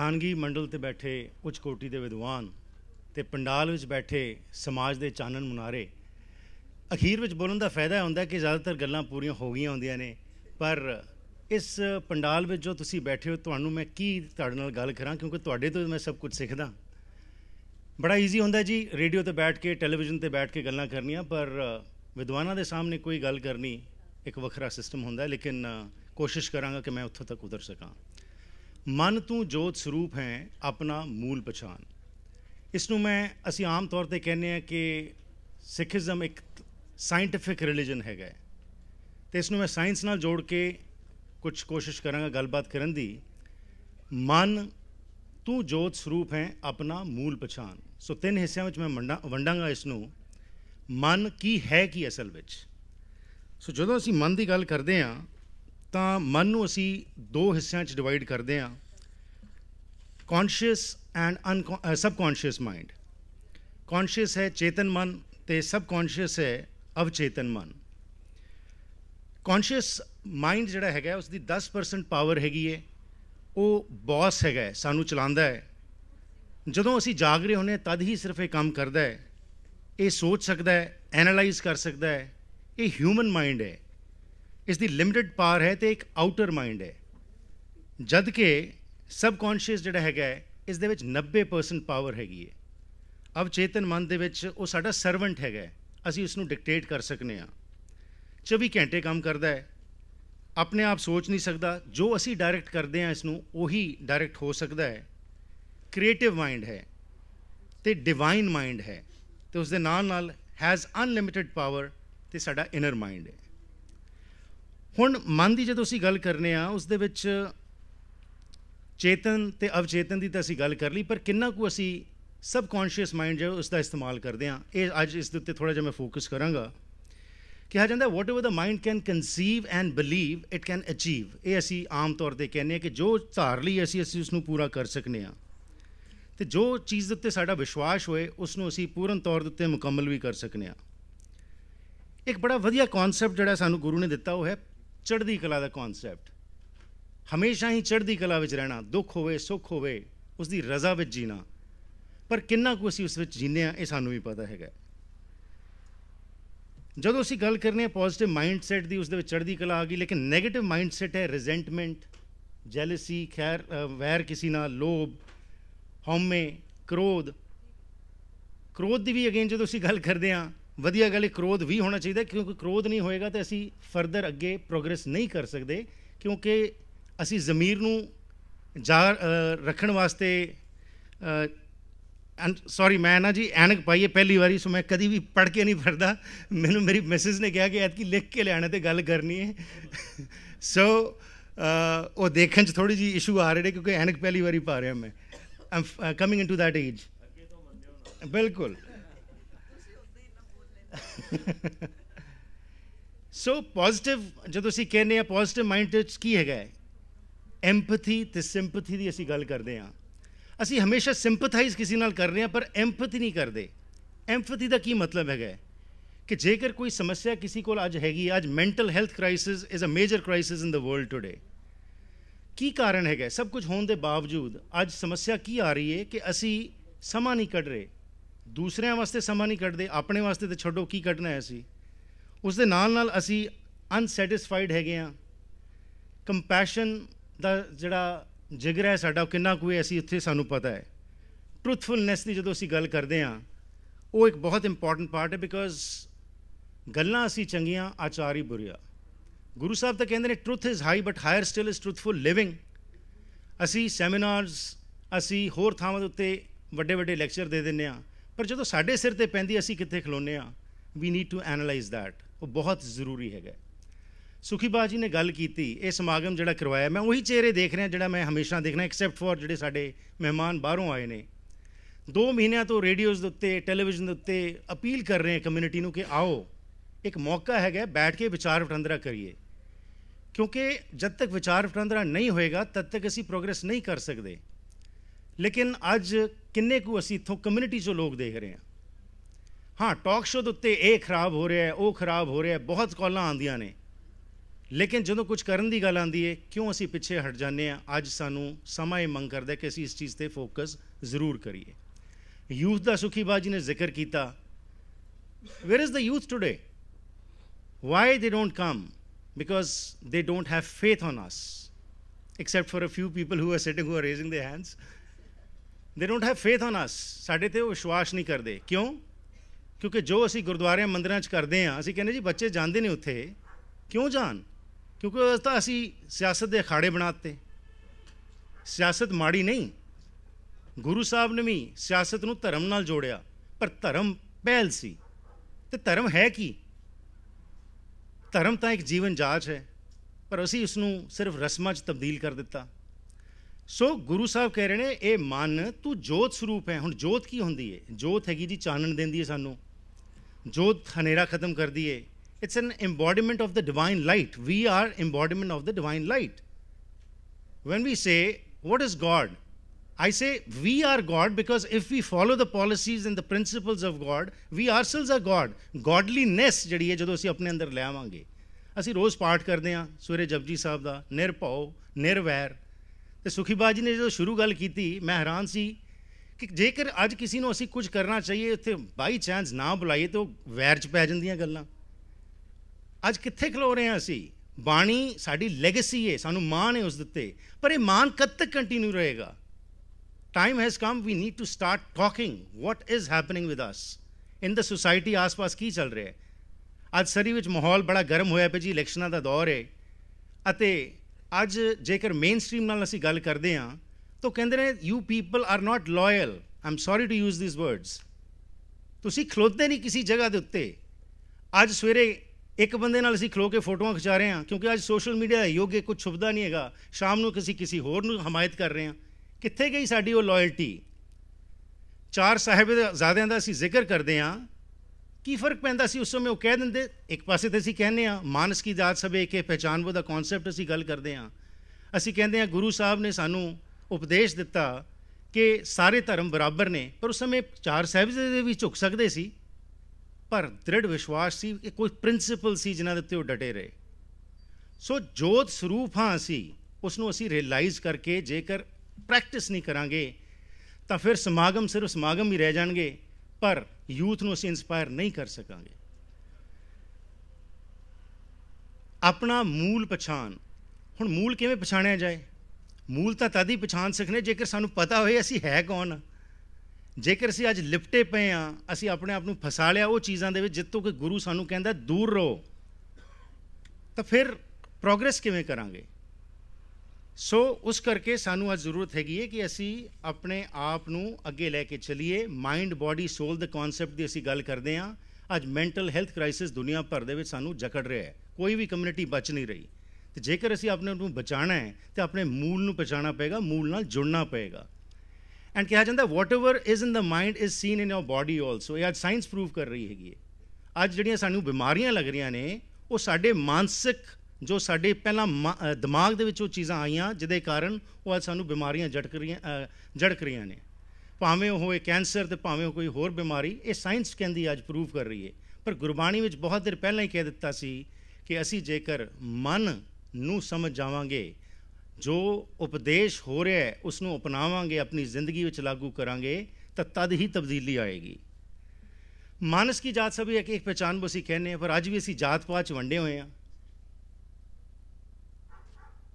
ਖਾਨਗੀ ਮੰਡਲ ਤੇ ਬੈਠੇ ਉੱਚ ਕੋਟੀ ਦੇ ਵਿਦਵਾਨ ਤੇ ਪੰਡਾਲ ਵਿੱਚ ਬੈਠੇ ਸਮਾਜ ਦੇ ਚਾਨਣ ਮੁਨਾਰੇ ਅਖੀਰ ਵਿੱਚ ਬੋਲਣ ਦਾ ਫਾਇਦਾ ਹੁੰਦਾ ਕਿ ਜ਼ਿਆਦਾਤਰ ਗੱਲਾਂ ਪੂਰੀਆਂ ਹੋ ਗਈਆਂ ਹੁੰਦੀਆਂ ਨੇ ਪਰ ਇਸ ਪੰਡਾਲ ਵਿੱਚ ਜੋ ਤੁਸੀਂ ਬੈਠੇ ਹੋ ਤੁਹਾਨੂੰ ਮੈਂ ਕੀ ਤੁਹਾਡੇ ਨਾਲ ਗੱਲ ਕਰਾਂ ਕਿਉਂਕਿ ਤੁਹਾਡੇ ਤੋਂ ਮੈਂ ਸਭ ਕੁਝ ਸਿੱਖਦਾ ਬੜਾ ਈਜ਼ੀ ਹੁੰਦਾ ਜੀ ਰੇਡੀਓ ਤੇ ਬੈਠ ਕੇ ਟੈਲੀਵਿਜ਼ਨ ਤੇ ਬੈਠ ਕੇ ਗੱਲਾਂ ਕਰਨੀਆਂ ਪਰ ਵਿਦਵਾਨਾਂ ਦੇ ਸਾਹਮਣੇ ਕੋਈ ਗੱਲ ਕਰਨੀ ਇੱਕ ਵੱਖਰਾ ਸਿਸਟਮ ਹੁੰਦਾ ਲੇਕਿਨ ਕੋਸ਼ਿਸ਼ ਕਰਾਂਗਾ ਕਿ ਮੈਂ ਉੱਥੋਂ ਤੱਕ ਉਤਰ ਸਕਾਂ ਮਨ ਤੂੰ ਜੋਤ ਸਰੂਪ ਹੈ ਆਪਣਾ ਮੂਲ ਪਛਾਨ ਇਸ ਨੂੰ ਮੈਂ ਅਸੀਂ ਆਮ ਤੌਰ ਤੇ ਕਹਿੰਦੇ ਆ ਕਿ ਸਿੱਖਿਜ਼ਮ ਇੱਕ ਸਾਇੰਟਿਫਿਕ ਰਿਲੀਜੀਅਨ ਹੈਗਾ ਤੇ ਇਸ ਨੂੰ ਮੈਂ ਸਾਇੰਸ ਨਾਲ ਜੋੜ ਕੇ ਕੁਝ ਕੋਸ਼ਿਸ਼ ਕਰਾਂਗਾ ਗੱਲਬਾਤ ਕਰਨ ਦੀ ਮਨ ਤੂੰ ਜੋਤ ਸਰੂਪ ਹੈ ਆਪਣਾ ਮੂਲ ਪਛਾਣ ਸੋ ਤਿੰਨ ਹਿੱਸਿਆਂ ਵਿੱਚ ਮੈਂ ਵੰਡਾਂਗਾ ਇਸ ਨੂੰ ਮਨ ਕੀ ਹੈ ਕੀ ਅਸਲ ਵਿੱਚ ਸੋ ਜਦੋਂ ਅਸੀਂ ਮਨ ਦੀ ਗੱਲ ਕਰਦੇ ਆਂ ਤਾਂ ਮਨ ਨੂੰ ਅਸੀਂ ਦੋ ਹਿੱਸਿਆਂ 'ਚ ਡਿਵਾਈਡ ਕਰਦੇ ਆ conscious and un subconscious mind conscious ਹੈ ਚੇਤਨ ਮਨ ਤੇ ਸਬਕੌਨਸ਼ੀਅਸ ਹੈ ਅਵਚੇਤਨ ਮਨ ਕੌਨਸ਼ੀਅਸ ਮਾਈਂਡ ਜਿਹੜਾ ਹੈਗਾ ਉਸ ਦੀ 10% ਪਾਵਰ ਹੈਗੀ ਏ ਉਹ ਬੌਸ ਹੈਗਾ ਸਾਨੂੰ ਚਲਾਉਂਦਾ ਹੈ ਜਦੋਂ ਅਸੀਂ ਜਾਗ ਰਹੇ ਹੁੰਨੇ ਤਦ ਹੀ ਸਿਰਫ ਇਹ ਕੰਮ ਕਰਦਾ ਹੈ ਇਹ ਸੋਚ ਸਕਦਾ ਹੈ ਐਨਲਾਈਜ਼ ਕਰ ਸਕਦਾ ਹੈ ਇਹ ਹਿਊਮਨ ਮਾਈਂਡ ਹੈ ਇਸ ਦੀ ਲਿਮਿਟਡ ਪਾਵਰ ਹੈ ਤੇ ਇੱਕ ਆਊਟਰ ਮਾਈਂਡ ਹੈ ਜਦ ਕਿ ਸਬਕੌਂਸ਼ੀਅਸ ਜਿਹੜਾ ਹੈਗਾ ਇਸ ਦੇ ਵਿੱਚ 90% ਪਾਵਰ ਹੈਗੀ ਹੈ ਅਬ ਚੇਤਨ ਮਨ ਦੇ ਵਿੱਚ ਉਹ ਸਾਡਾ ਸਰਵੈਂਟ ਹੈਗਾ ਅਸੀਂ ਉਸ ਨੂੰ ਡਿਕਟੇਟ ਕਰ ਸਕਨੇ ਆ 24 ਘੰਟੇ ਕੰਮ ਕਰਦਾ ਹੈ ਆਪਣੇ ਆਪ ਸੋਚ ਨਹੀਂ ਸਕਦਾ ਜੋ ਅਸੀਂ ਡਾਇਰੈਕਟ ਕਰਦੇ ਆ ਇਸ ਨੂੰ ਉਹੀ ਡਾਇਰੈਕਟ ਹੋ ਸਕਦਾ ਹੈ ਕ੍ਰੀਏਟਿਵ ਮਾਈਂਡ ਹੈ ਤੇ ਡਿਵਾਈਨ ਮਾਈਂਡ ਹੈ ਤੇ ਉਸ ਦੇ ਨਾਲ ਨਾਲ ਹੈਜ਼ ਅਨਲਿਮਿਟਿਡ ਪਾਵਰ ਤੇ ਸਾਡਾ ਇਨਰ ਮਾਈਂਡ ਹੈ ਹੁਣ ਮਨ ਦੀ ਜਦੋਂ ਅਸੀਂ ਗੱਲ ਕਰਨੇ ਆ ਉਸ ਦੇ ਵਿੱਚ ਚੇਤਨ ਤੇ ਅਵਚੇਤਨ ਦੀ ਤਾਂ ਅਸੀਂ ਗੱਲ ਕਰ ਲਈ ਪਰ ਕਿੰਨਾ ਕੁ ਅਸੀਂ ਸਬਕੌਨਸ਼ੀਅਸ ਮਾਈਂਡ ਜੋ ਉਸ ਦਾ ਇਸਤੇਮਾਲ ਕਰਦੇ ਆ ਇਹ ਅੱਜ ਇਸ ਦੇ ਉੱਤੇ ਥੋੜਾ ਜਿਹਾ ਮੈਂ ਫੋਕਸ ਕਰਾਂਗਾ ਕਿਹਾ ਜਾਂਦਾ whatever the mind can conceive and believe it can achieve ਇਹ ਅਸੀਂ ਆਮ ਤੌਰ ਤੇ ਕਹਿੰਦੇ ਆ ਕਿ ਜੋ ਧਾਰ ਲਈ ਅਸੀਂ ਅਸੀਂ ਉਸ ਨੂੰ ਪੂਰਾ ਕਰ ਸਕਨੇ ਆ ਤੇ ਜੋ ਚੀਜ਼ ਦੇ ਉੱਤੇ ਸਾਡਾ ਵਿਸ਼ਵਾਸ ਹੋਏ ਉਸ ਨੂੰ ਅਸੀਂ ਪੂਰਨ ਤੌਰ ਦੇ ਉੱਤੇ ਮੁਕੰਮਲ ਵੀ ਕਰ ਸਕਨੇ ਆ ਇੱਕ ਬੜਾ ਵਧੀਆ ਕਨਸੈਪਟ ਜਿਹੜਾ ਸਾਨੂੰ ਗੁਰੂ ਨੇ ਦਿੱਤਾ ਉਹ ਹੈ ਚੜ੍ਹਦੀ ਕਲਾ ਦਾ ਕਨਸੈਪਟ ਹਮੇਸ਼ਾ ਹੀ ਚੜ੍ਹਦੀ ਕਲਾ ਵਿੱਚ ਰਹਿਣਾ ਦੁੱਖ ਹੋਵੇ ਸੁੱਖ ਹੋਵੇ ਉਸ ਦੀ ਰਜ਼ਾ ਵਿੱਚ ਜੀਣਾ ਪਰ ਕਿੰਨਾ ਕੁ ਅਸੀਂ ਉਸ ਵਿੱਚ ਜੀਨੇ ਆ ਇਹ ਸਾਨੂੰ ਵੀ ਪਤਾ ਹੈਗਾ ਜਦੋਂ ਅਸੀਂ ਗੱਲ ਕਰਨੇ ਆ ਪੋਜ਼ਿਟਿਵ ਮਾਈਂਡ ਸੈਟ ਦੀ ਉਸ ਦੇ ਵਿੱਚ ਚੜ੍ਹਦੀ ਕਲਾ ਆ ਗਈ ਲੇਕਿਨ 네ਗੇਟਿਵ ਮਾਈਂਡ ਸੈਟ ਹੈ ਰੈਜ਼ੈਂਟਮੈਂਟ ਜੈਲਸੀ ਖੈਰ ਵੈਰ ਕਿਸੇ ਨਾਲ ਲੋਭ ਹਉਮੈ ਕ੍ਰੋਧ ਕ੍ਰੋਧ ਦੀ ਵੀ ਅਗੇਨ ਜਦੋਂ ਅਸੀਂ ਗੱਲ ਕਰਦੇ ਆ ਵਧੀਆ ਗੱਲ ਹੈ ਕ੍ਰੋਧ ਵੀ ਹੋਣਾ ਚਾਹੀਦਾ ਕਿਉਂਕਿ ਕ੍ਰੋਧ ਨਹੀਂ ਹੋਏਗਾ ਤਾਂ ਅਸੀਂ ਫਰਦਰ ਅੱਗੇ ਪ੍ਰੋਗਰੈਸ ਨਹੀਂ ਕਰ ਸਕਦੇ ਕਿਉਂਕਿ ਅਸੀਂ ਜ਼ਮੀਰ ਨੂੰ ਜਾ ਰੱਖਣ ਵਾਸਤੇ ਸੌਰੀ ਮੈਂ ਨਾ ਜੀ ਐਨਕ ਪਾਈਏ ਪਹਿਲੀ ਵਾਰੀ ਸੋ ਮੈਂ ਕਦੀ ਵੀ ਪੜ ਕੇ ਨਹੀਂ ਪੜਦਾ ਮੈਨੂੰ ਮੇਰੀ ਮੈਸੇਜ ਨੇ ਕਿਹਾ ਕਿ ਐਤਕੀ ਲਿਖ ਕੇ ਲਿਆਣਾ ਤੇ ਗੱਲ ਕਰਨੀ ਹੈ ਸੋ ਉਹ ਦੇਖਣ ਚ ਥੋੜੀ ਜੀ ਇਸ਼ੂ ਆ ਰਹੇ ਨੇ ਕਿਉਂਕਿ ਐਨਕ ਪਹਿਲੀ ਵਾਰੀ ਪਾ ਰਿਹਾ ਮੈਂ am coming into that age ਬਿਲਕੁਲ ਸੋ ਪੋਜ਼ਿਟਿਵ ਜਦੋਂ ਅਸੀਂ ਕਹਿੰਦੇ ਆ ਪੋਜ਼ਿਟਿਵ ਮਾਈਂਡ ਸੈਟ ਕੀ ਹੈਗਾ ਐਮਪੈਥੀ ਤੇ ਸਿੰਪੈਥੀ ਦੀ ਅਸੀਂ ਗੱਲ ਕਰਦੇ ਆ ਅਸੀਂ ਹਮੇਸ਼ਾ ਸਿੰਪੈਥਾਈਜ਼ ਕਿਸੇ ਨਾਲ ਕਰ ਰਹੇ ਆ ਪਰ ਐਮਪੈਥੀ ਨਹੀਂ ਕਰਦੇ ਐਮਪੈਥੀ ਦਾ ਕੀ ਮਤਲਬ ਹੈਗਾ ਕਿ ਜੇਕਰ ਕੋਈ ਸਮੱਸਿਆ ਕਿਸੇ ਕੋਲ ਅੱਜ ਹੈਗੀ ਅੱਜ mental health crisis is a major crisis in the world today ਕੀ ਕਾਰਨ ਹੈਗਾ ਸਭ ਕੁਝ ਹੋਣ ਦੇ ਬਾਵਜੂਦ ਅੱਜ ਸਮੱਸਿਆ ਕੀ ਆ ਰਹੀ ਹੈ ਕਿ ਅਸੀਂ ਸਮਾਂ ਨਹੀਂ ਕੱਢ ਰਹੇ ਦੂਸਰਿਆਂ ਵਾਸਤੇ ਸਮਾਂ ਨਹੀਂ ਕੱਢਦੇ ਆਪਣੇ ਵਾਸਤੇ ਤੇ ਛੱਡੋ ਕੀ ਕੱਢਣਾ ਹੈ ਅਸੀਂ ਉਸ ਦੇ ਨਾਲ ਨਾਲ ਅਸੀਂ ਅਨਸੈਟੀਸਫਾਈਡ ਹੈਗੇ ਆ ਕੰਪੈਸ਼ਨ ਦਾ ਜਿਹੜਾ ਜਿਗਰ ਹੈ ਸਾਡਾ ਕਿੰਨਾ ਕੁ ਹੈ ਅਸੀਂ ਇੱਥੇ ਸਾਨੂੰ ਪਤਾ ਹੈ ਟਰੂਥਫੁਲਨੈਸ ਦੀ ਜਦੋਂ ਅਸੀਂ ਗੱਲ ਕਰਦੇ ਆ ਉਹ ਇੱਕ ਬਹੁਤ ਇੰਪੋਰਟੈਂਟ ਪਾਰਟ ਹੈ ਬਿਕੋਜ਼ ਗੱਲਾਂ ਅਸੀਂ ਚੰਗੀਆਂ ਆਚਾਰੀ ਬੁਰੀਆਂ ਗੁਰੂ ਸਾਹਿਬ ਤਾਂ ਕਹਿੰਦੇ ਨੇ truth is high but higher still is truthful living ਅਸੀਂ ਸੈਮੀਨਾਰਸ ਅਸੀਂ ਹੋਰ ਥਾਵਾਂ ਦੇ ਉੱਤੇ ਵੱਡੇ ਵੱਡੇ ਲੈਕਚਰ ਦੇ ਦਿੰਨੇ ਆ ਪਰ ਜਦੋਂ ਸਾਡੇ ਸਿਰ ਤੇ ਪੈਂਦੀ ਅਸੀਂ ਕਿੱਥੇ ਖਲੋਨੇ ਆ we need to analyse that ਉਹ ਬਹੁਤ ਜ਼ਰੂਰੀ ਹੈਗਾ ਸੁਖੀ ਬਾਜੀ ਨੇ ਗੱਲ ਕੀਤੀ ਇਹ ਸਮਾਗਮ ਜਿਹੜਾ ਕਰਵਾਇਆ ਮੈਂ ਉਹੀ ਚਿਹਰੇ ਦੇਖ ਰਿਹਾ ਜਿਹੜਾ ਮੈਂ ਹਮੇਸ਼ਾ ਦੇਖਣਾ ਐਕਸੈਪਟ ਫॉर ਜਿਹੜੇ ਸਾਡੇ ਮਹਿਮਾਨ ਬਾਹਰੋਂ ਆਏ ਨੇ 2 ਮਹੀਨਿਆਂ ਤੋਂ ਰੇਡੀਓਜ਼ ਦੇ ਉੱਤੇ ਟੈਲੀਵਿਜ਼ਨ ਦੇ ਉੱਤੇ ਅਪੀਲ ਕਰ ਰਹੇ ਹਾਂ ਕਮਿਊਨਿਟੀ ਨੂੰ ਕਿ ਆਓ ਇੱਕ ਮੌਕਾ ਹੈਗਾ ਬੈਠ ਕੇ ਵਿਚਾਰ ਵਟਾਂਦਰਾ ਕਰੀਏ ਕਿਉਂਕਿ ਜਦ ਤੱਕ ਵਿਚਾਰ ਵਟਾਂਦਰਾ ਨਹੀਂ ਹੋਏਗਾ ਤਦ ਤੱਕ ਅਸੀਂ ਪ੍ਰੋਗਰੈਸ ਨਹੀਂ ਕਰ ਸਕਦੇ ਲੇਕਿਨ ਅੱਜ ਕਿੰਨੇ ਕੁ ਅਸੀਂ ਇਥੋਂ ਕਮਿਊਨਿਟੀ 'ਚੋਂ ਲੋਕ ਦੇਖ ਰਹੇ ਹਾਂ ਹਾਂ ਟਾਕ ਸ਼ੋਅ ਦੇ ਉੱਤੇ ਇਹ ਖਰਾਬ ਹੋ ਰਿਹਾ ਹੈ ਉਹ ਖਰਾਬ ਹੋ ਰਿਹਾ ਹੈ ਬਹੁਤ ਕਾਲਾਂ ਆਉਂਦੀਆਂ ਨੇ ਲੇਕਿਨ ਜਦੋਂ ਕੁਝ ਕਰਨ ਦੀ ਗੱਲ ਆਂਦੀ ਹੈ ਕਿਉਂ ਅਸੀਂ ਪਿੱਛੇ ਹਟ ਜਾਂਦੇ ਹਾਂ ਅੱਜ ਸਾਨੂੰ ਸਮਾਂ ਇਹ ਮੰਗ ਕਰਦਾ ਕਿ ਅਸੀਂ ਇਸ ਚੀਜ਼ ਤੇ ਫੋਕਸ ਜ਼ਰੂਰ ਕਰੀਏ ਯੂਥ ਦਾ ਸੁਖੀ ਬਾਜੀ ਨੇ ਜ਼ਿਕਰ ਕੀਤਾ where is the youth today why they don't come because they don't have faith on us except for a few people who are sitting who are raising their hands they don't have faith on us ਸਾਡੇ ਤੇ ਉਹ ਵਿਸ਼ਵਾਸ ਨਹੀਂ ਕਰਦੇ ਕਿਉਂ ਕਿਉਂਕਿ ਜੋ ਅਸੀਂ ਗੁਰਦੁਆਰਿਆਂ ਮੰਦਰਾਂ 'ਚ ਕਰਦੇ ਆ ਅਸੀਂ ਕਹਿੰਦੇ ਜੀ ਬੱਚੇ ਜਾਂਦੇ ਨੇ ਉੱਥੇ ਕਿਉਂ ਜਾਣ ਕਿਉਂਕਿ ਉਸ ਤਾਂ ਅਸੀਂ ਸਿਆਸਤ ਦੇ ਅਖਾੜੇ ਬਣਾਤੇ ਸਿਆਸਤ ਮਾੜੀ ਨਹੀਂ ਗੁਰੂ ਸਾਹਿਬ ਨੇ ਵੀ ਸਿਆਸਤ ਨੂੰ ਧਰਮ ਨਾਲ ਜੋੜਿਆ ਪਰ ਧਰਮ ਪਹਿਲ ਸੀ ਤੇ ਧਰਮ ਹੈ ਕੀ ਧਰਮ ਤਾਂ ਇੱਕ ਜੀਵਨ ਜਾਚ ਹੈ ਪਰ ਅਸੀਂ ਉਸ ਨੂੰ ਸਿਰਫ ਰਸਮਾਂ 'ਚ ਤਬਦੀਲ ਕਰ ਦਿੱਤਾ ਸੋ ਗੁਰੂ ਸਾਹਿਬ ਕਹਿ ਰਹੇ ਨੇ ਇਹ ਮਨ ਤੂੰ ਜੋਤ ਸਰੂਪ ਹੈ ਹੁਣ ਜੋਤ ਕੀ ਹੁੰਦੀ ਹੈ ਜੋਤ ਹੈਗੀ ਜੀ ਚਾਨਣ ਦਿੰਦੀ ਹੈ ਸਾਨੂੰ ਜੋਤ ਹਨੇਰਾ ਖਤਮ ਕਰਦੀ ਹੈ it's an embodiment of the divine light we are embodiment of the divine light we say what is God I say we are God because if we we the policies and the principles of God we are cells a God godliness ਜਿਹੜੀ ਹੈ ਜਦੋਂ ਅਸੀਂ ਆਪਣੇ ਅੰਦਰ ਲੈ ਆਵਾਂਗੇ ਅਸੀਂ ਰੋਜ਼ ਪਾਠ ਕਰਦੇ ਹਾਂ ਸਵੇਰੇ ਜਪਜੀ ਸਾਹਿਬ ਦਾ ਨਿਰਭਉ ਨਿਰਵੈਰ ਤੇ ਸੁਖੀ ਬਾਜੀ ਨੇ ਜਦੋਂ ਸ਼ੁਰੂ ਗੱਲ ਕੀਤੀ ਮੈਂ ਹੈਰਾਨ ਸੀ ਕਿ ਜੇਕਰ ਅੱਜ ਕਿਸੇ ਨੂੰ ਅਸੀਂ ਕੁਝ ਕਰਨਾ ਚਾਹੀਏ ਉੱਥੇ ਬਾਈ ਚਾਂਸ ਨਾ ਬੁਲਾਈਏ ਤਾਂ ਵੈਰ ਚ ਪੈ ਜਾਂਦੀਆਂ ਗੱਲਾਂ ਅੱਜ ਕਿੱਥੇ ਖਲੋ ਰਹੇ ਹਾਂ ਅਸੀਂ ਬਾਣੀ ਸਾਡੀ ਲੈਗੇਸੀ ਹੈ ਸਾਨੂੰ ਮਾਣ ਹੈ ਉਸ ਦਿੱਤੇ ਪਰ ਇਹ ਮਾਣ ਕਦ ਤੱਕ ਕੰਟੀਨਿਊ ਰਹੇਗਾ time has come we need to start talking what is happening with us in the society ਆਸ-ਪਾਸ ਕੀ ਚੱਲ ਰਿਹਾ ਹੈ ਅੱਜ ਸਰੀ ਵਿੱਚ ਮਾਹੌਲ ਬੜਾ ਗਰਮ ਹੋਇਆ ਪਿਆ ਜੀ ਇਲੈਕਸ਼ਨਾਂ ਦਾ ਦੌਰ ਹੈ ਅਤੇ ਅੱਜ ਜੇਕਰ ਮੇਨ ਸਟ੍ਰੀਮ ਨਾਲ ਅਸੀਂ ਗੱਲ ਕਰਦੇ ਹਾਂ ਤਾਂ ਕਹਿੰਦੇ ਨੇ you people are not loyal am sorry to use these words ਤੁਸੀਂ ਖਲੋਤੇ ਨਹੀਂ ਕਿਸੇ ਜਗ੍ਹਾ ਦੇ ਉੱਤੇ ਅੱਜ ਸਵੇਰੇ ਇੱਕ ਬੰਦੇ ਨਾਲ ਅਸੀਂ ਖਲੋ ਕੇ ਫੋਟੋਆਂ ਖਿਚਾ ਰਹੇ ਹਾਂ ਕਿਉਂਕਿ ਅੱਜ ਸੋਸ਼ਲ ਮੀਡੀਆ ਦਾ ਯੋਗ ਹੈ ਕੁਝ ਛੁਪਦਾ ਨਹੀਂ ਹੈਗਾ ਸ਼ਾਮ ਨੂੰ ਕਿਸੇ ਕਿਸੇ ਹੋਰ ਨੂੰ ਹਮਾਇਤ ਕਰ ਰਹੇ ਹਾਂ ਕਿੱਥੇ ਗਈ ਸਾਡੀ ਉਹ ਲਾਇਲਟੀ ਚਾਰ ਜ਼ਿਆਦਿਆਂ ਦਾ ਅਸੀਂ ਜ਼ਿਕਰ ਕਰਦੇ ਹਾਂ ਕੀ ਫਰਕ ਪੈਂਦਾ ਸੀ ਉਸ ਸਮੇਂ ਉਹ ਕਹਿ ਦਿੰਦੇ ਇੱਕ ਪਾਸੇ ਤੇ ਅਸੀਂ ਕਹਿੰਦੇ ਆ ਮਾਨਸ ਕੀ ਜਾਤ ਸਭੇ ਕੇ ਪਹਿਚਾਨ ਉਹਦਾ ਕਨਸੈਪਟ ਅਸੀਂ ਗੱਲ ਕਰਦੇ ਆ ਅਸੀਂ ਕਹਿੰਦੇ ਆ ਗੁਰੂ ਸਾਹਿਬ ਨੇ ਸਾਨੂੰ ਉਪਦੇਸ਼ ਦਿੱਤਾ ਕਿ ਸਾਰੇ ਧਰਮ ਬਰਾਬਰ ਨੇ ਪਰ ਉਸ ਸਮੇਂ ਚਾਰ ਦੇ ਵੀ ਝੁਕ ਸਕਦੇ ਸੀ ਪਰ ਦ੍ਰਿੜ ਵਿਸ਼ਵਾਸ ਸੀ ਕਿ ਕੋਈ ਪ੍ਰਿੰਸੀਪਲ ਸੀ ਜਿਨ੍ਹਾਂ ਦੇ ਉੱਤੇ ਉਹ ਡਟੇ ਰਹੇ ਸੋ ਜੋਤ ਸਰੂਪ ਹਾਂ ਅਸੀਂ ਉਸ ਨੂੰ ਅਸੀਂ ਰਿਅਲਾਈਜ਼ ਕਰਕੇ ਜੇਕਰ ਪ੍ਰੈਕਟਿਸ ਨਹੀਂ ਕਰਾਂਗੇ ਤਾਂ ਫਿਰ ਸਮਾਗਮ ਸਿਰਫ ਸਮਾਗਮ ਹੀ ਰਹਿ ਜਾਣਗੇ ਪਰ ਯੂਥ ਨੂੰ ਅਸੀਂ ਇਨਸਪਾਇਰ ਨਹੀਂ ਕਰ ਸਕਾਂਗੇ ਆਪਣਾ ਮੂਲ ਪਛਾਣ ਹੁਣ ਮੂਲ ਕਿਵੇਂ ਪਛਾਣਿਆ ਜਾਏ ਮੂਲ ਤਾਂ ਤਦ ਹੀ ਪਛਾਣ ਸਕਨੇ ਜੇਕਰ ਸਾਨੂੰ ਪਤਾ ਹੋਵੇ ਅਸੀਂ ਹੈ ਕੌਣ ਜੇਕਰ ਅਸੀਂ ਅੱਜ ਲਿਪਟੇ ਪਏ ਆ ਅਸੀਂ ਆਪਣੇ ਆਪ ਨੂੰ ਫਸਾ ਲਿਆ ਉਹ ਚੀਜ਼ਾਂ ਦੇ ਵਿੱਚ ਜਿੱਤੋਂ ਕਿ ਗੁਰੂ ਸਾਨੂੰ ਕਹਿੰਦਾ ਦੂਰ ਰਹੋ ਤਾਂ ਫਿਰ ਪ੍ਰੋਗਰੈਸ ਕਿਵੇਂ ਕਰਾਂਗੇ ਸੋ ਉਸ ਕਰਕੇ ਸਾਨੂੰ ਅੱਜ ਜ਼ਰੂਰਤ ਹੈਗੀ ਹੈ ਕਿ ਅਸੀਂ ਆਪਣੇ ਆਪ ਨੂੰ ਅੱਗੇ ਲੈ ਕੇ ਚੱਲੀਏ ਮਾਈਂਡ ਬਾਡੀ ਸੋਲ ਦਾ ਕਨਸੈਪਟ ਦੀ ਅਸੀਂ ਗੱਲ ਕਰਦੇ ਹਾਂ ਅੱਜ ਮੈਂਟਲ ਹੈਲਥ ਕ੍ਰਾਈਸਿਸ ਦੁਨੀਆ ਭਰ ਦੇ ਵਿੱਚ ਸਾਨੂੰ ਜਕੜ ਰਿਹਾ ਹੈ ਕੋਈ ਵੀ ਕਮਿਊਨਿਟੀ ਬਚ ਨਹੀਂ ਰਹੀ ਤੇ ਜੇਕਰ ਅਸੀਂ ਆਪਣੇ ਨੂੰ ਬਚਾਣਾ ਹੈ ਤੇ ਆਪਣੇ ਮੂਲ ਨੂੰ ਪਛਾਣਾ ਪਏਗਾ ਮੂਲ ਨਾਲ ਜੁੜਨਾ ਪਏਗਾ ਐਂਡ ਕਿਹਾ ਜਾਂਦਾ whatever is in the mind is seen in your body also ਇਹ ਅੱਜ ਸਾਇੰਸ ਪ੍ਰੂਫ ਕਰ ਰਹੀ ਹੈਗੀ ਅੱਜ ਜਿਹੜੀਆਂ ਸਾਨੂੰ ਬਿਮਾਰੀਆਂ ਲੱਗ ਰਹੀਆਂ ਨੇ ਉਹ ਸਾਡੇ ਮਾਨਸਿਕ ਜੋ ਸਾਡੇ ਪਹਿਲਾਂ ਦਿਮਾਗ ਦੇ ਵਿੱਚ ਉਹ ਚੀਜ਼ਾਂ ਆਈਆਂ ਜਿਹਦੇ ਕਾਰਨ ਉਹ ਅੱਜ ਸਾਨੂੰ ਬਿਮਾਰੀਆਂ ਜੜਕ ਰਹੀਆਂ ਜੜਕ ਰਹੀਆਂ ਨੇ ਭਾਵੇਂ ਉਹ ਹੋਏ ਕੈਂਸਰ ਤੇ ਭਾਵੇਂ ਕੋਈ ਹੋਰ ਬਿਮਾਰੀ ਇਹ ਸਾਇੰਸ ਕਹਿੰਦੀ ਅੱਜ ਪ੍ਰੂਫ ਕਰ ਰਹੀ ਹੈ ਪਰ ਗੁਰਬਾਣੀ ਵਿੱਚ ਬਹੁਤ ਦਿਨ ਪਹਿਲਾਂ ਹੀ ਕਹਿ ਦਿੱਤਾ ਸੀ ਕਿ ਅਸੀਂ ਜੇਕਰ ਮਨ ਨੂੰ ਸਮਝ ਜਾਵਾਂਗੇ ਜੋ ਉਪਦੇਸ਼ ਹੋ ਰਿਹਾ ਹੈ ਉਸ ਨੂੰ ਅਪਣਾਵਾਂਗੇ ਆਪਣੀ ਜ਼ਿੰਦਗੀ ਵਿੱਚ ਲਾਗੂ ਕਰਾਂਗੇ ਤਾਂ ਤਦ ਹੀ ਤਬਦੀਲੀ ਆਏਗੀ ਮਾਨਸ ਕੀ ਜਾਤ ਸਭੀ ਇੱਕ ਇੱਕ ਪਛਾਣ ਬਸੀ ਕਹਿੰਨੇ ਪਰ ਅੱਜ ਵੀ ਅਸੀਂ ਜਾਤ ਪਾਚ ਵੰਡੇ ਹੋਏ ਆ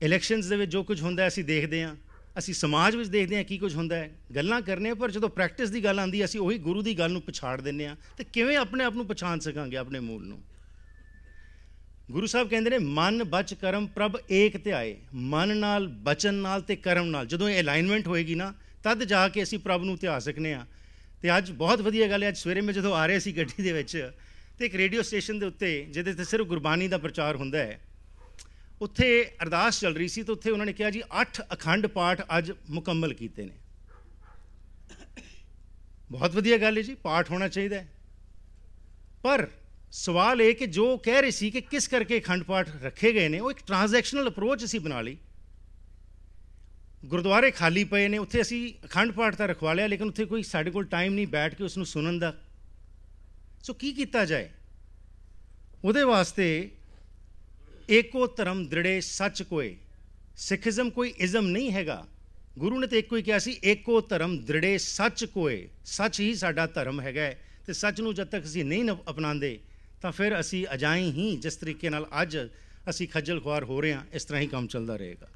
ਇਲੈਕਸ਼ਨਸ ਦੇ ਵਿੱਚ ਜੋ ਕੁਝ ਹੁੰਦਾ ਅਸੀਂ ਦੇਖਦੇ ਹਾਂ ਅਸੀਂ ਸਮਾਜ ਵਿੱਚ ਦੇਖਦੇ ਹਾਂ ਕੀ ਕੁਝ ਹੁੰਦਾ ਹੈ ਗੱਲਾਂ ਕਰਨੇ ਪਰ ਜਦੋਂ ਪ੍ਰੈਕਟਿਸ ਦੀ ਗੱਲ ਆਂਦੀ ਅਸੀਂ ਉਹੀ ਗੁਰੂ ਦੀ ਗੱਲ ਨੂੰ ਪਛਾੜ ਦਿੰਨੇ ਆ ਤੇ ਕਿਵੇਂ ਆਪਣੇ ਆਪ ਨੂੰ ਪਛਾਣ ਸਕਾਂਗੇ ਆਪਣੇ ਮੂਲ ਨੂੰ ਗੁਰੂ ਸਾਹਿਬ ਕਹਿੰਦੇ ਨੇ ਮਨ ਬਚ ਕਰਮ ਪ੍ਰਭ ਏਕ ਤੇ ਆਏ ਮਨ ਨਾਲ ਬਚਨ ਨਾਲ ਤੇ ਕਰਮ ਨਾਲ ਜਦੋਂ ਇਹ ਅਲਾਈਨਮੈਂਟ ਹੋਏਗੀ ਨਾ ਤਦ ਜਾ ਕੇ ਅਸੀਂ ਪ੍ਰਭ ਨੂੰ ਧਿਆ ਸਕਨੇ ਆ ਤੇ ਅੱਜ ਬਹੁਤ ਵਧੀਆ ਗੱਲ ਹੈ ਅੱਜ ਸਵੇਰੇ ਮੈਂ ਜਦੋਂ ਆ ਰਿਹਾ ਸੀ ਗੱਡੀ ਦੇ ਵਿੱਚ ਤੇ ਇੱਕ ਰੇਡੀਓ ਸਟੇਸ਼ਨ ਦੇ ਉੱਤੇ ਜਿਹਦੇ ਤੇ ਸਿਰਫ ਗੁਰਬਾਣੀ ਦਾ ਪ੍ਰਚਾਰ ਹੁੰਦਾ ਹੈ ਉੱਥੇ ਅਰਦਾਸ ਚੱਲ ਰਹੀ ਸੀ ਤਾਂ ਉੱਥੇ ਉਹਨਾਂ ਨੇ ਕਿਹਾ ਜੀ 8 ਅਖੰਡ ਪਾਠ ਅੱਜ ਮੁਕੰਮਲ ਕੀਤੇ ਨੇ ਬਹੁਤ ਵਧੀਆ ਗੱਲ ਹੈ ਜੀ ਪਾਠ ਹੋਣਾ ਚਾਹੀਦਾ ਹੈ ਪਰ ਸਵਾਲ ਇਹ ਕਿ ਜੋ ਕਹਿ ਰਹੇ ਸੀ ਕਿ ਕਿਸ ਕਰਕੇ ਅਖੰਡ ਪਾਠ ਰੱਖੇ ਗਏ ਨੇ ਉਹ ਇੱਕ ਟ੍ਰਾਂਜੈਕਸ਼ਨਲ ਅਪਰੋਚ ਅਸੀਂ ਬਣਾ ਲਈ ਗੁਰਦੁਆਰੇ ਖਾਲੀ ਪਏ ਨੇ ਉੱਥੇ ਅਸੀਂ ਅਖੰਡ ਪਾਠ ਤਾਂ ਰਖਵਾ ਲਿਆ ਲੇਕਿਨ ਉੱਥੇ ਕੋਈ ਸਾਡੇ ਕੋਲ ਟਾਈਮ ਨਹੀਂ ਬੈਠ ਕੇ ਉਸ ਨੂੰ ਸੁਣਨ ਦਾ ਸੋ ਕੀ ਕੀਤਾ ਜਾਏ ਉਹਦੇ ਵਾਸਤੇ ਏਕੋ ਧਰਮ ਦ੍ਰਿੜੇ ਸੱਚ ਕੋਏ ਸਿੱਖਿਜ਼ਮ ਕੋਈ ਇਜ਼ਮ ਨਹੀਂ ਹੈਗਾ ਗੁਰੂ ਨੇ ਤੇ ਇੱਕੋ ਹੀ ਕਿਹਾ ਸੀ ਏਕੋ ਧਰਮ ਦ੍ਰਿੜੇ ਸੱਚ ਕੋਏ ਸੱਚ ਹੀ ਸਾਡਾ ਧਰਮ ਹੈਗਾ ਤੇ ਸੱਚ ਨੂੰ ਜਦ ਤੱਕ ਅਸੀਂ ਨਹੀਂ ਅਪਣਾਉਂਦੇ ਤਾਂ ਫਿਰ ਅਸੀਂ ਅਜਾਈ ਹੀ ਜਿਸ ਤਰੀਕੇ ਨਾਲ ਅੱਜ ਅਸੀਂ ਖੱਜਲ ਖੁਆਰ ਹੋ ਰਹੇ ਹਾਂ ਇਸ ਤਰ੍ਹਾਂ ਹੀ ਕੰਮ ਚੱਲਦਾ ਰਹੇਗਾ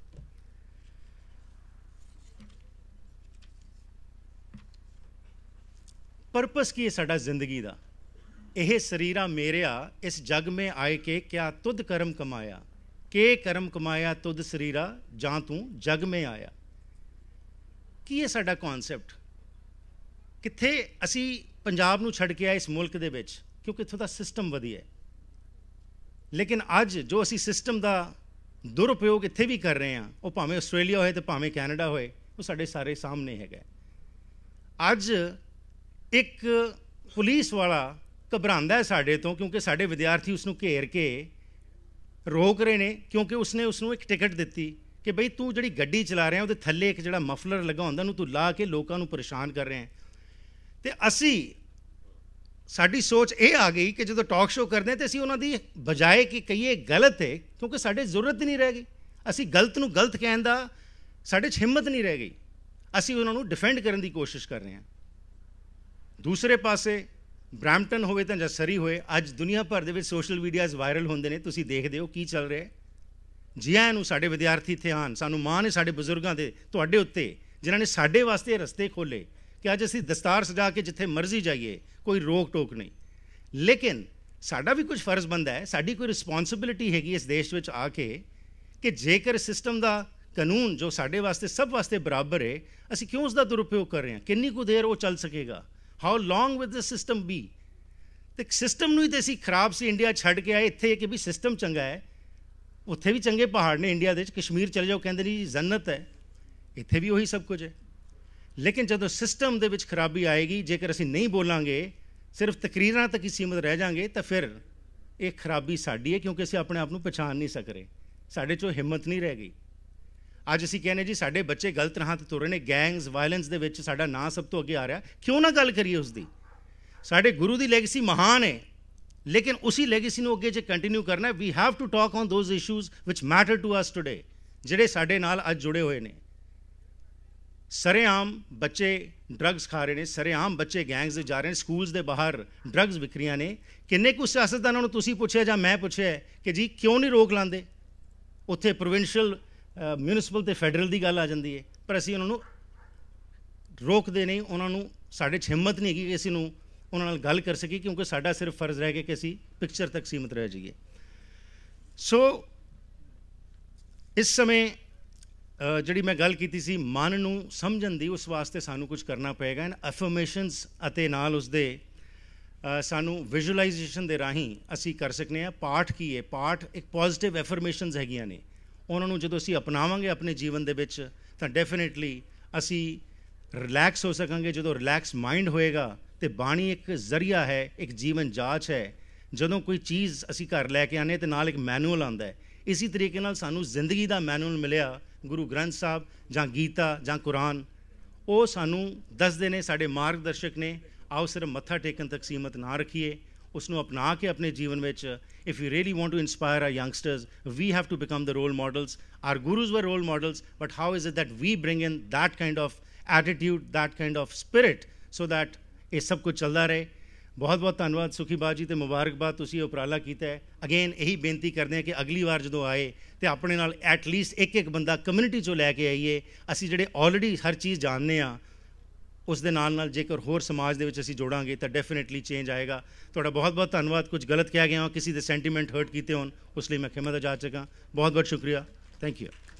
ਪਰਪਸ ਕੀ ਹੈ ਸਾਡਾ ਜ਼ਿੰਦਗੀ ਦਾ ਇਹ ਸਰੀਰਾ ਮੇਰਿਆ ਇਸ ਜਗ ਮੇ ਆਏ ਕੇ ਕਿਆ ਤੁਧ ਕਰਮ ਕਮਾਇਆ ਕੇ ਕਰਮ ਕਮਾਇਆ ਤੁਧ ਸਰੀਰਾ ਜਾਂ ਤੂੰ ਜਗ ਮੇ ਆਇਆ ਕੀ ਇਹ ਸਾਡਾ ਕਨਸੈਪਟ ਕਿੱਥੇ ਅਸੀਂ ਪੰਜਾਬ ਨੂੰ ਛੱਡ ਕੇ ਆਏ ਇਸ ਮੁਲਕ ਦੇ ਵਿੱਚ ਕਿਉਂਕਿ ਇਥੋਂ ਦਾ ਸਿਸਟਮ ਵਧੀਆ ਹੈ ਲੇਕਿਨ ਅੱਜ ਜੋ ਅਸੀਂ ਸਿਸਟਮ ਦਾ ਦੁਰਉਪਯੋਗ ਇੱਥੇ ਵੀ ਕਰ ਰਹੇ ਹਾਂ ਉਹ ਭਾਵੇਂ ਆਸਟ੍ਰੇਲੀਆ ਹੋਏ ਤੇ ਭਾਵੇਂ ਕੈਨੇਡਾ ਹੋਏ ਉਹ ਸਾਡੇ ਸਾਰੇ ਸਾਹਮਣੇ ਹੈਗਾ ਅੱਜ ਇੱਕ ਪੁਲਿਸ ਵਾਲਾ ਘਬਰਾਉਂਦਾ ਹੈ ਸਾਡੇ ਤੋਂ ਕਿਉਂਕਿ ਸਾਡੇ ਵਿਦਿਆਰਥੀ ਉਸ ਨੂੰ ਘੇਰ ਕੇ ਰੋਕ ਰਹੇ ਨੇ ਕਿਉਂਕਿ ਉਸਨੇ ਉਸ ਨੂੰ ਇੱਕ ਟਿਕਟ ਦਿੱਤੀ ਕਿ ਬਈ ਤੂੰ ਜਿਹੜੀ ਗੱਡੀ ਚਲਾ ਰਿਹਾ ਉਹਦੇ ਥੱਲੇ ਇੱਕ ਜਿਹੜਾ ਮਫਲਰ ਲੱਗਾ ਹੁੰਦਾ ਉਹਨੂੰ ਤੂੰ ਲਾ ਕੇ ਲੋਕਾਂ ਨੂੰ ਪਰੇਸ਼ਾਨ ਕਰ ਰਿਹਾ ਤੇ ਅਸੀਂ ਸਾਡੀ ਸੋਚ ਇਹ ਆ ਗਈ ਕਿ ਜਦੋਂ ਟਾਕ ਸ਼ੋਅ ਕਰਦੇ ਤੇ ਅਸੀਂ ਉਹਨਾਂ ਦੀ ਬਜਾਏ ਕਿ ਕਹੀਏ ਗਲਤ ਹੈ ਕਿਉਂਕਿ ਸਾਡੇ ਜ਼ਰੂਰਤ ਨਹੀਂ ਰਹਿ ਗਈ ਅਸੀਂ ਗਲਤ ਨੂੰ ਗਲਤ ਕਹਿਣ ਦਾ ਸਾਡੇ 'ਚ ਹਿੰਮਤ ਨਹੀਂ ਰਹਿ ਗਈ ਅਸੀਂ ਉਹਨਾਂ ਨੂੰ ਡਿਫੈਂਡ ਕਰਨ ਦੀ ਕੋਸ਼ਿਸ਼ ਕਰ ਰਹੇ ਹਾਂ ਦੂਸਰੇ ਪਾਸੇ ਬ੍ਰੈਂਪਟਨ ਹੋਵੇ ਤਾਂ ਸਰੀ ਹੋਏ ਅੱਜ ਦੁਨੀਆ ਭਰ ਦੇ ਵਿੱਚ ਸੋਸ਼ਲ ਮੀਡੀਆਜ਼ ਵਾਇਰਲ ਹੁੰਦੇ ਨੇ ਤੁਸੀਂ ਦੇਖਦੇ ਹੋ ਕੀ ਚੱਲ ਰਿਹਾ ਹੈ ਜਿਆਂ ਨੂੰ ਸਾਡੇ ਵਿਦਿਆਰਥੀ ਇੱਥੇ ਆਣ ਸਾਨੂੰ ਮਾਣ ਹੈ ਸਾਡੇ ਬਜ਼ੁਰਗਾਂ ਦੇ ਤੁਹਾਡੇ ਉੱਤੇ ਜਿਨ੍ਹਾਂ ਨੇ ਸਾਡੇ ਵਾਸਤੇ ਰਸਤੇ ਖੋਲੇ ਕਿ ਅੱਜ ਅਸੀਂ ਦਸਤਾਰ ਸਜਾ ਕੇ ਜਿੱਥੇ ਮਰਜ਼ੀ ਜਾਈਏ ਕੋਈ ਰੋਕ ਟੋਕ ਨਹੀਂ ਲੇਕਿਨ ਸਾਡਾ ਵੀ ਕੁਝ ਫਰਜ਼ ਬੰਦਾ ਹੈ ਸਾਡੀ ਕੋਈ ਰਿਸਪੌਂਸਿਬਿਲਟੀ ਹੈਗੀ ਇਸ ਦੇਸ਼ ਵਿੱਚ ਆ ਕੇ ਕਿ ਜੇਕਰ ਸਿਸਟਮ ਦਾ ਕਾਨੂੰਨ ਜੋ ਸਾਡੇ ਵਾਸਤੇ ਸਭ ਵਾਸਤੇ ਬਰਾਬਰ ਹੈ ਅਸੀਂ ਕਿਉਂ ਉਸ ਦਾ ਦੁਰਉਪਯੋਗ ਕਰ ਰਹੇ ਹਾਂ ਕਿੰਨੀ ਕੁ ਦੇਰ ਉਹ ਚੱਲ ਸਕੇਗਾ how long with the system be ਤੇ ਸਿਸਟਮ ਨੂੰ ਹੀ ਤੇ ਅਸੀਂ ਖਰਾਬ ਸੀ ਇੰਡੀਆ ਛੱਡ ਕੇ ਆਏ ਇੱਥੇ ਕਿ ਵੀ ਸਿਸਟਮ ਚੰਗਾ ਹੈ ਉੱਥੇ ਵੀ ਚੰਗੇ ਪਹਾੜ ਨੇ ਇੰਡੀਆ ਦੇ ਵਿੱਚ ਕਸ਼ਮੀਰ ਚਲੇ ਜਾਓ ਕਹਿੰਦੇ ਨਹੀਂ ਜੰਨਤ ਹੈ ਇੱਥੇ ਵੀ ਉਹੀ ਸਭ ਕੁਝ ਹੈ ਲੇਕਿਨ ਜਦੋਂ ਸਿਸਟਮ ਦੇ ਵਿੱਚ ਖਰਾਬੀ ਆਏਗੀ ਜੇਕਰ ਅਸੀਂ ਨਹੀਂ ਬੋਲਾਂਗੇ ਸਿਰਫ ਤਕਰੀਰਾਂ ਤੱਕ ਹੀ ਸੀਮਤ ਰਹਿ ਜਾਾਂਗੇ ਤਾਂ ਫਿਰ ਇਹ ਖਰਾਬੀ ਸਾਡੀ ਹੈ ਕਿਉਂਕਿ ਅਸੀਂ ਆਪਣੇ ਆਪ ਨੂੰ ਪਛਾਣ ਨਹੀਂ ਸਕਰੇ ਸਾਡੇ 'ਚੋਂ ਹਿੰਮਤ ਨਹੀਂ ਰਹਿ ਗਈ ਅੱਜ ਅਸੀਂ ਕਹਿੰਨੇ ਜੀ ਸਾਡੇ ਬੱਚੇ ਗਲਤ ਰਾਹਾਂ ਤੇ ਤੁਰ ਰਹੇ ਨੇ ਗੈਂਗਸ ਵਾਇਲੈਂਸ ਦੇ ਵਿੱਚ ਸਾਡਾ ਨਾਂ ਸਭ ਤੋਂ ਅੱਗੇ ਆ ਰਿਹਾ ਕਿਉਂ ਨਾ ਗੱਲ ਕਰੀਏ ਉਸ ਦੀ ਸਾਡੇ ਗੁਰੂ ਦੀ ਲੈਗੇਸੀ ਮਹਾਨ ਹੈ ਲੇਕਿਨ ਉਸੇ ਲੈਗੇਸੀ ਨੂੰ ਅੱਗੇ ਜੇ ਕੰਟੀਨਿਊ ਕਰਨਾ ਹੈ we have to talk on those issues which matter to us today ਜਿਹੜੇ ਸਾਡੇ ਨਾਲ ਅੱਜ ਜੁੜੇ ਹੋਏ ਨੇ ਸਰੇਆਮ ਬੱਚੇ ਡਰੱਗਸ ਖਾ ਰਹੇ ਨੇ ਸਰੇਆਮ ਬੱਚੇ ਗੈਂਗਸ ਦੇ ਜਾ ਰਹੇ ਨੇ ਸਕੂਲਸ ਦੇ ਬਾਹਰ ਡਰੱਗਸ ਵਿਕਰੀਆਂ ਨੇ ਕਿੰਨੇ ਕੁ ਸਿਆਸਤਦਾਨਾਂ ਨੂੰ ਤੁਸੀਂ ਪੁੱਛਿਆ ਜਾਂ ਮੈਂ ਪੁੱਛਿਆ ਕਿ ਜੀ ਕਿਉਂ ਨਹੀਂ ਰੋਕ ਲਾਂਦੇ ਉੱਥੇ ਪ੍ਰੋਵਿੰਸ਼ੀਅਲ ਮਿਊਨਿਸਪਲ ਤੇ ਫੈਡਰਲ ਦੀ ਗੱਲ ਆ ਜਾਂਦੀ ਹੈ ਪਰ ਅਸੀਂ ਉਹਨਾਂ ਨੂੰ ਰੋਕਦੇ ਨਹੀਂ ਉਹਨਾਂ ਨੂੰ ਸਾਡੇ ਛਿੰਮਤ ਨਹੀਂ ਹੈਗੀ ਕਿ ਅਸੀਂ ਨੂੰ ਉਹਨਾਂ ਨਾਲ ਗੱਲ ਕਰ ਸਕੀ ਕਿਉਂਕਿ ਸਾਡਾ ਸਿਰਫ ਫਰਜ਼ ਰਹਿ ਗਿਆ ਕਿ ਅਸੀਂ ਪਿਕਚਰ ਤੱਕ ਸੀਮਤ ਰਹਿ ਜਾਈਏ ਸੋ ਇਸ ਸਮੇਂ ਜਿਹੜੀ ਮੈਂ ਗੱਲ ਕੀਤੀ ਸੀ ਮਨ ਨੂੰ ਸਮਝਣ ਦੀ ਉਸ ਵਾਸਤੇ ਸਾਨੂੰ ਕੁਝ ਕਰਨਾ ਪਏਗਾ ਐਂਡ ਅਫਰਮੇਸ਼ਨਸ ਅਤੇ ਨਾਲ ਉਸ ਦੇ ਸਾਨੂੰ ਵਿਜ਼ੂਅਲਾਈਜੇਸ਼ਨ ਦੇ ਰਾਹੀਂ ਅਸੀਂ ਕਰ ਸਕਨੇ ਆ ਪਾਠ ਕੀ ਹੈ ਪਾਠ ਇੱਕ ਪੋਜ਼ਿਟਿਵ ਅਫਰਮੇਸ਼ਨਸ ਹੈਗੀਆਂ ਨੇ ਉਹਨਾਂ ਨੂੰ ਜਦੋਂ ਅਸੀਂ ਅਪਣਾਵਾਂਗੇ ਆਪਣੇ ਜੀਵਨ ਦੇ ਵਿੱਚ ਤਾਂ ਡੈਫੀਨਿਟਲੀ ਅਸੀਂ ਰਿਲੈਕਸ ਹੋ ਸਕਾਂਗੇ ਜਦੋਂ ਰਿਲੈਕਸ ਮਾਈਂਡ ਹੋਏਗਾ ਤੇ ਬਾਣੀ ਇੱਕ ਜ਼ਰੀਆ ਹੈ ਇੱਕ ਜੀਵਨ ਜਾਂਚ ਹੈ ਜਦੋਂ ਕੋਈ ਚੀਜ਼ ਅਸੀਂ ਘਰ ਲੈ ਕੇ ਆਨੇ ਤੇ ਨਾਲ ਇੱਕ ਮੈਨੂਅਲ ਆਂਦਾ ਹੈ ਇਸੇ ਤਰੀਕੇ ਨਾਲ ਸਾਨੂੰ ਜ਼ਿੰਦਗੀ ਦਾ ਮੈਨੂਅਲ ਮਿਲਿਆ ਗੁਰੂ ਗ੍ਰੰਥ ਸਾਹਿਬ ਜਾਂ ਗੀਤਾ ਜਾਂ ਕੁਰਾਨ ਉਹ ਸਾਨੂੰ ਦੱਸਦੇ ਨੇ ਸਾਡੇ ਮਾਰਗਦਰਸ਼ਕ ਨੇ ਆਓ ਸਿਰ ਮੱਥਾ ਟੇਕਣ ਤੱਕ ਸੀਮਤ ਨਾ ਰੱਖੀਏ ਉਸ ਨੂੰ ਅਪਣਾ ਕੇ ਆਪਣੇ ਜੀਵਨ ਵਿੱਚ if you really want to inspire our youngsters we have to become the role models our gurus were role models but how is it that we bring in that kind of attitude that kind of spirit so that ਇਹ ਸਭ ਕੁਝ ਚੱਲਦਾ ਰਹੇ ਬਹੁਤ ਬਹੁਤ ਧੰਨਵਾਦ ਸੁਖੀ ਬਾਜੀ ਤੇ ਮੁਬਾਰਕਬਾਦ ਤੁਸੀਂ ਉਪਰਾਲਾ ਕੀਤਾ ਹੈ ਅਗੇਨ ਇਹੀ ਬੇਨਤੀ ਕਰਦੇ ਹਾਂ ਕਿ ਅਗਲੀ ਵਾਰ ਜਦੋਂ ਆਏ ਤੇ ਆਪਣੇ ਨਾਲ ਐਟ ਲੀਸਟ ਇੱਕ ਇੱਕ ਬੰਦਾ ਕਮਿਊਨਿਟੀ ਚੋਂ ਲੈ ਕੇ ਆਈਏ ਅਸੀਂ ਜਿਹੜੇ ਆਲਰੇਡੀ ਹਰ ਚੀਜ਼ ਜਾਣਦੇ ਆ ਉਸ ਦੇ ਨਾਲ ਨਾਲ ਜੇਕਰ ਹੋਰ ਸਮਾਜ ਦੇ ਵਿੱਚ ਅਸੀਂ ਜੋੜਾਂਗੇ ਤਾਂ ਡੈਫੀਨਿਟਲੀ ਚੇਂਜ ਆਏਗਾ ਤੁਹਾਡਾ ਬਹੁਤ ਬਹੁਤ ਧੰਨਵਾਦ ਕੁਝ ਗਲਤ ਕਿਹਾ ਗਿਆ ਹੋ ਕਿਸੇ ਦੇ ਸੈਂਟੀਮੈਂਟ ਹਰਟ ਕੀਤੇ ਹੋਣ ਉਸ ਲਈ ਮੈਂ ਖਿਮਤ ਆਜ਼ਾਦ ਸਕਾਂ ਬਹੁਤ ਬਹੁਤ ਸ਼ੁਕਰੀਆ ਥੈਂਕ ਯੂ